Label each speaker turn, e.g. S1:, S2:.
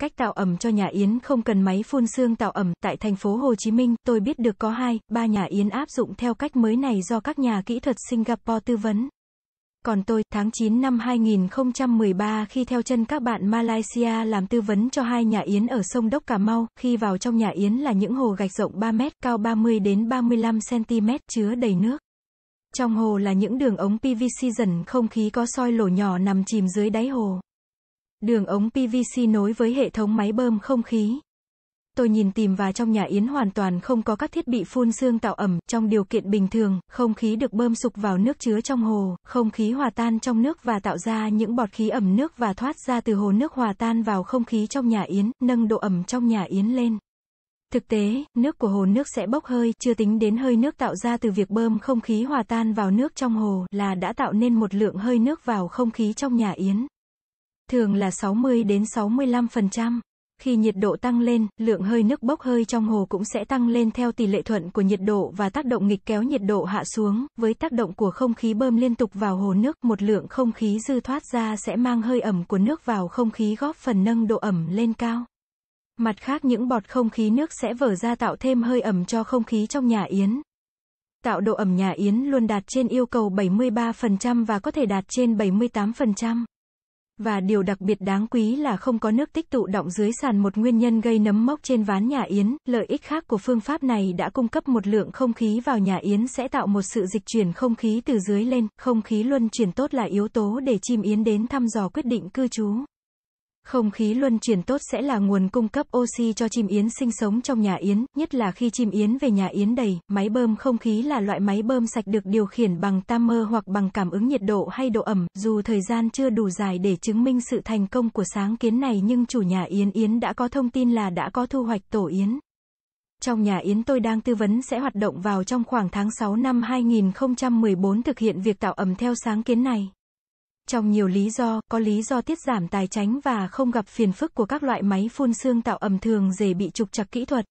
S1: Cách tạo ẩm cho nhà yến không cần máy phun xương tạo ẩm, tại thành phố Hồ Chí Minh, tôi biết được có hai ba nhà yến áp dụng theo cách mới này do các nhà kỹ thuật Singapore tư vấn. Còn tôi, tháng 9 năm 2013 khi theo chân các bạn Malaysia làm tư vấn cho hai nhà yến ở sông Đốc Cà Mau, khi vào trong nhà yến là những hồ gạch rộng 3 mét, cao 30 đến 35 cm, chứa đầy nước. Trong hồ là những đường ống PVC dần không khí có soi lỗ nhỏ nằm chìm dưới đáy hồ. Đường ống PVC nối với hệ thống máy bơm không khí. Tôi nhìn tìm và trong nhà Yến hoàn toàn không có các thiết bị phun xương tạo ẩm, trong điều kiện bình thường, không khí được bơm sục vào nước chứa trong hồ, không khí hòa tan trong nước và tạo ra những bọt khí ẩm nước và thoát ra từ hồ nước hòa tan vào không khí trong nhà Yến, nâng độ ẩm trong nhà Yến lên. Thực tế, nước của hồ nước sẽ bốc hơi, chưa tính đến hơi nước tạo ra từ việc bơm không khí hòa tan vào nước trong hồ là đã tạo nên một lượng hơi nước vào không khí trong nhà Yến thường là 60 đến 65%. Khi nhiệt độ tăng lên, lượng hơi nước bốc hơi trong hồ cũng sẽ tăng lên theo tỷ lệ thuận của nhiệt độ và tác động nghịch kéo nhiệt độ hạ xuống. Với tác động của không khí bơm liên tục vào hồ nước, một lượng không khí dư thoát ra sẽ mang hơi ẩm của nước vào không khí góp phần nâng độ ẩm lên cao. Mặt khác những bọt không khí nước sẽ vở ra tạo thêm hơi ẩm cho không khí trong nhà yến. Tạo độ ẩm nhà yến luôn đạt trên yêu cầu 73% và có thể đạt trên 78%. Và điều đặc biệt đáng quý là không có nước tích tụ động dưới sàn một nguyên nhân gây nấm mốc trên ván nhà yến, lợi ích khác của phương pháp này đã cung cấp một lượng không khí vào nhà yến sẽ tạo một sự dịch chuyển không khí từ dưới lên, không khí luân chuyển tốt là yếu tố để chim yến đến thăm dò quyết định cư trú. Không khí luân chuyển tốt sẽ là nguồn cung cấp oxy cho chim yến sinh sống trong nhà yến, nhất là khi chim yến về nhà yến đầy. Máy bơm không khí là loại máy bơm sạch được điều khiển bằng timer hoặc bằng cảm ứng nhiệt độ hay độ ẩm. Dù thời gian chưa đủ dài để chứng minh sự thành công của sáng kiến này nhưng chủ nhà yến yến đã có thông tin là đã có thu hoạch tổ yến. Trong nhà Yến tôi đang tư vấn sẽ hoạt động vào trong khoảng tháng 6 năm 2014 thực hiện việc tạo ẩm theo sáng kiến này. Trong nhiều lý do, có lý do tiết giảm tài chánh và không gặp phiền phức của các loại máy phun xương tạo ẩm thường dễ bị trục trặc kỹ thuật.